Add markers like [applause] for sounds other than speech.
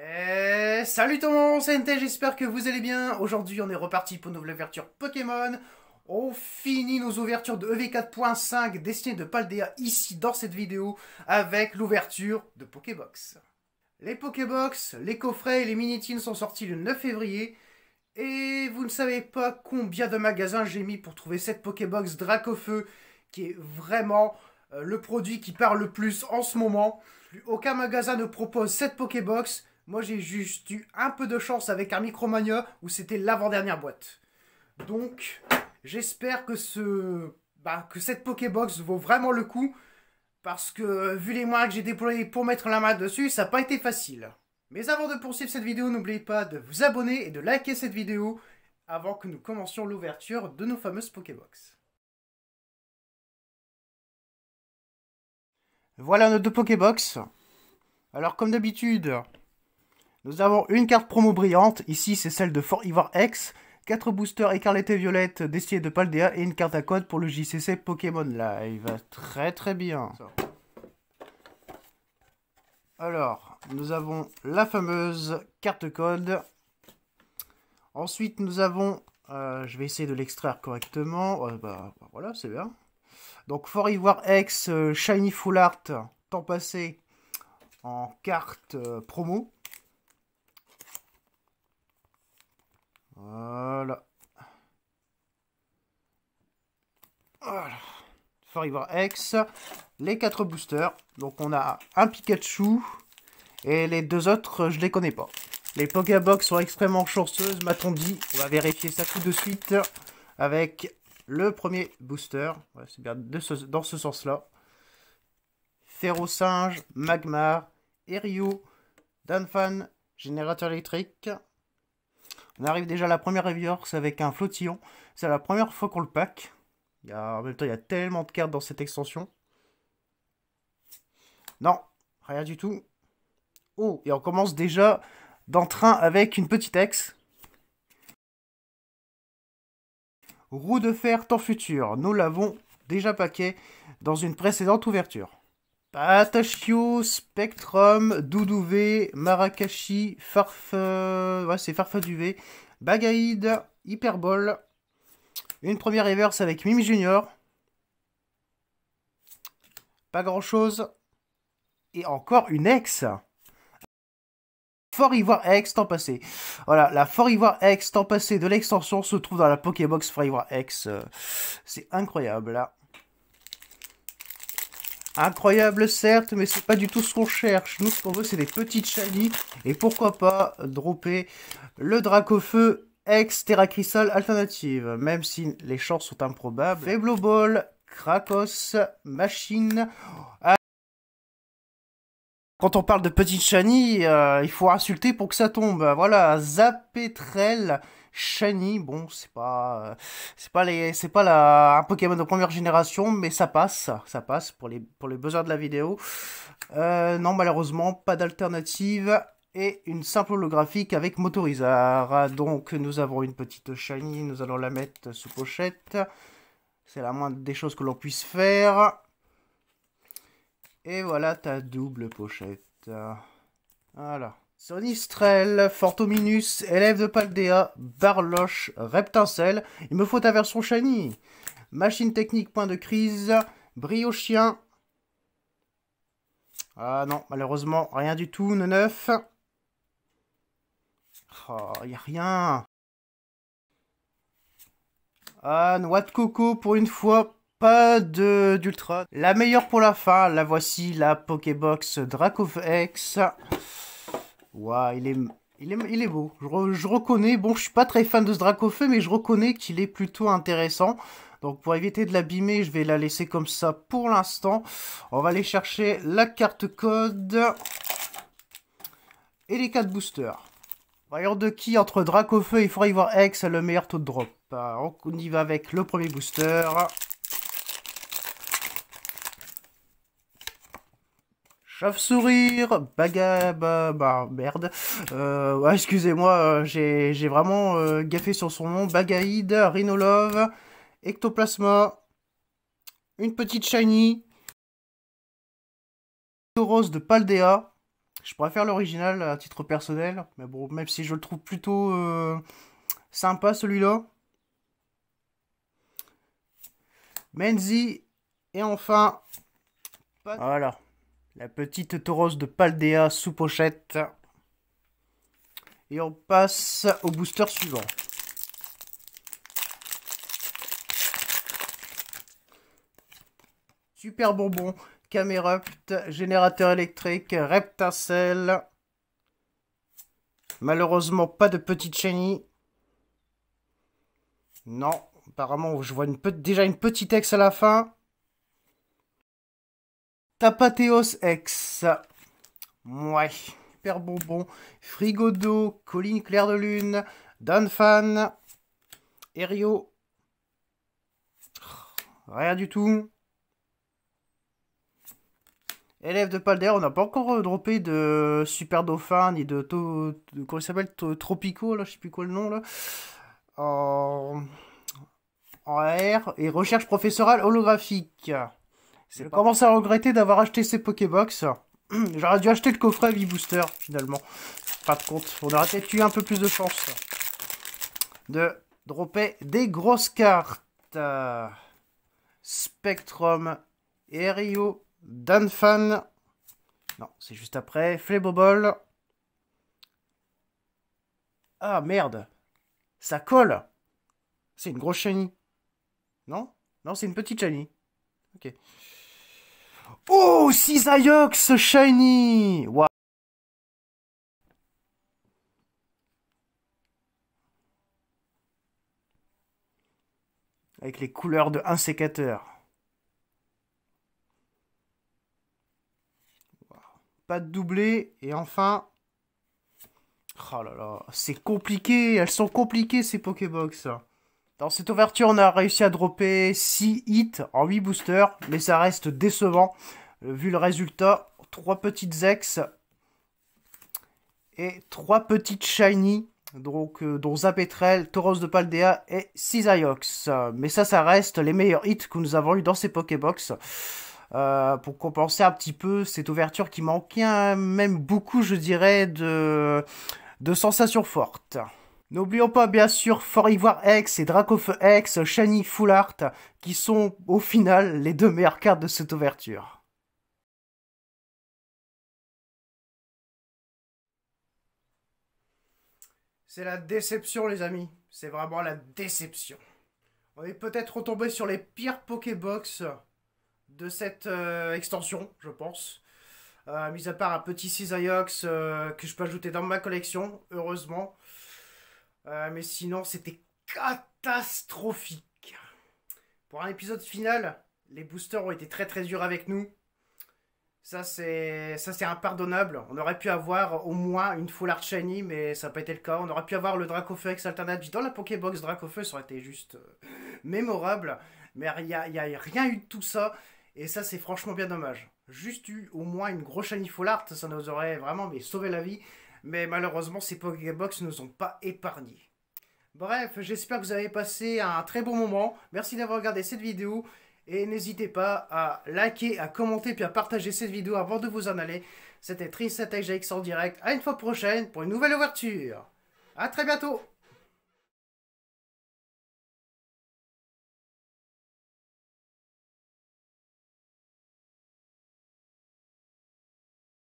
Et eh, salut tout le monde, c'est NT, j'espère que vous allez bien. Aujourd'hui, on est reparti pour une nouvelle ouverture Pokémon. On finit nos ouvertures de EV4.5 destinées de Paldea ici dans cette vidéo avec l'ouverture de Pokébox. Les Pokébox, les coffrets et les mini-tins sont sortis le 9 février. Et vous ne savez pas combien de magasins j'ai mis pour trouver cette Pokébox Dracofeu qui est vraiment euh, le produit qui parle le plus en ce moment. aucun magasin ne propose cette Pokébox moi, j'ai juste eu un peu de chance avec un Micromania où c'était l'avant-dernière boîte. Donc, j'espère que, ce... bah, que cette Pokébox vaut vraiment le coup. Parce que, vu les mois que j'ai déployés pour mettre la main dessus, ça n'a pas été facile. Mais avant de poursuivre cette vidéo, n'oubliez pas de vous abonner et de liker cette vidéo avant que nous commencions l'ouverture de nos fameuses Pokébox. Voilà nos deux Pokébox. Alors comme d'habitude, nous avons une carte promo brillante, ici c'est celle de Fort Ivar X, 4 boosters et violettes destinées de Paldea et une carte à code pour le JCC Pokémon Live. Très très bien. Alors, nous avons la fameuse carte code. Ensuite, nous avons... Euh, je vais essayer de l'extraire correctement. Euh, bah, bah, voilà, c'est bien. Donc, Fort Ivor X, euh, Shiny Full Art, temps passé en carte promo. Forever X, les 4 boosters. Donc on a un Pikachu et les deux autres, je les connais pas. Les Pokébox sont extrêmement chanceuses, m'a-t-on dit. On va vérifier ça tout de suite avec le premier booster. C'est bien dans ce sens-là. ferro singe Magmar, erio Danfan, Générateur électrique. On arrive déjà à la première reverse avec un flottillon. C'est la première fois qu'on le pack en même temps, il y a tellement de cartes dans cette extension. Non, rien du tout. Oh, et on commence déjà d'entrain avec une petite ex. Roue de fer, temps futur. Nous l'avons déjà paquet dans une précédente ouverture. Patachio, Spectrum, V, Marakashi, Farfa... Ouais, c'est Farfa du V, Bagaïde, Hyperbole, une première reverse avec Mimi Junior. Pas grand chose. Et encore une ex. Fort Ivoire X temps passé. Voilà, la Fort Ivoire X temps passé de l'extension se trouve dans la Pokébox Fort Ivoire X. C'est incroyable là. Incroyable certes, mais c'est pas du tout ce qu'on cherche. Nous ce qu'on veut c'est des petites shiny et pourquoi pas dropper le Dracofeu ex Terra Crystal alternative, même si les chances sont improbables. Fable Ball, Krakos, Machine. Ah. Quand on parle de petite Shani, euh, il faut insulter pour que ça tombe. Voilà, Zapetrel, Shani, bon, c'est pas, euh, c'est pas les, c'est pas la, un Pokémon de première génération, mais ça passe, ça passe pour les, pour les besoins de la vidéo. Euh, non, malheureusement, pas d'alternative et une simple holographique avec motorizar. Donc nous avons une petite shiny, nous allons la mettre sous pochette. C'est la moindre des choses que l'on puisse faire. Et voilà ta double pochette. Voilà. Sonistrel, Fortominus, élève de Paldea, Barloche, Reptincelle. Il me faut ta version shiny. Machine technique, point de crise, Briochien. Ah non, malheureusement, rien du tout, neuf. Oh, y a rien. Ah, noix de coco pour une fois, pas de d'ultra. La meilleure pour la fin, la voici, la Pokébox X. Waouh, il est, il est, il est beau. Je, reconnais, bon, je suis pas très fan de ce Dracofeu, mais je reconnais qu'il est plutôt intéressant. Donc pour éviter de l'abîmer, je vais la laisser comme ça pour l'instant. On va aller chercher la carte code et les 4 boosters. Voyons de qui entre Dracofeu et voir voir X le meilleur taux de drop. Ah, on y va avec le premier booster. Chauve-sourire, baga... Bah, merde. Euh, excusez-moi, euh, j'ai vraiment euh, gaffé sur son nom. Bagaïde, Rhinolove, Ectoplasma, une petite shiny, rose de Paldea, je préfère l'original à titre personnel, mais bon, même si je le trouve plutôt euh, sympa celui-là. Menzi, et enfin, voilà, la petite Tauros de Paldea sous pochette. Et on passe au booster suivant. Super bonbon. Camérupt, générateur électrique, reptincelle. Malheureusement, pas de petite chenille. Non, apparemment, je vois déjà une petite ex à la fin. Tapateos ex. Ouais, hyper bonbon. Frigo d'eau, Colline Claire de Lune, Danfan, Erio. Rien du tout. Élève de Palder, on n'a pas encore euh, droppé de Super Dauphin ni de. de... comment il s'appelle Tropico, là, je sais plus quoi le nom, là. En, R. Et recherche professorale holographique. Je commence à regretter d'avoir acheté ces Pokébox. [clears throat] J'aurais dû acheter le coffret V-Booster, finalement. Pas de compte. On aurait peut-être eu un peu plus de chance de dropper des grosses cartes. Spectrum, Rio, Danfan. Non, c'est juste après. Flebobol Ah merde. Ça colle. C'est une grosse shiny. Non Non, c'est une petite shiny. Ok. Oh, Cisaiox shiny Waouh Avec les couleurs de un sécateur. pas de doublé. Et enfin... Oh là là, c'est compliqué, elles sont compliquées ces Pokébox. Dans cette ouverture, on a réussi à dropper 6 hits en 8 boosters, mais ça reste décevant. Euh, vu le résultat, 3 petites ex et 3 petites shiny, donc, euh, dont Zapetrel, Tauros de Paldea et Cisaiox. Mais ça, ça reste les meilleurs hits que nous avons eu dans ces Pokébox. Euh, pour compenser un petit peu cette ouverture qui manquait même beaucoup, je dirais, de, sensations fortes. N'oublions pas bien sûr Fort Ivoire X et Dracofeu X, Shiny Full Art, qui sont au final les deux meilleures cartes de cette ouverture. C'est la déception, les amis. C'est vraiment la déception. On est peut-être retombé sur les pires Pokébox de cette euh, extension, je pense. Euh, mis à part un petit Cisaiox euh, que je peux ajouter dans ma collection, heureusement. mais sinon, c'était catastrophique. Pour un épisode final, les boosters ont été très très durs avec nous. Ça, c'est ça c'est impardonnable. On aurait pu avoir au moins une full art shiny, mais ça n'a pas été le cas. On aurait pu avoir le Dracofeu X alternative dans la Pokébox Dracofeu, ça aurait été juste mémorable. Mais il n'y a, rien eu de tout ça. Et ça, c'est franchement bien dommage. Juste eu au moins une grosse shiny ça nous aurait vraiment mais sauvé la vie. Mais malheureusement, ces Pokébox ne nous ont pas épargnés. Bref, j'espère que vous avez passé un très bon moment. Merci d'avoir regardé cette vidéo. Et n'hésitez pas à liker, à commenter, puis à partager cette vidéo avant de vous en aller. C'était Tristat en direct. À une fois prochaine pour une nouvelle ouverture. A très bientôt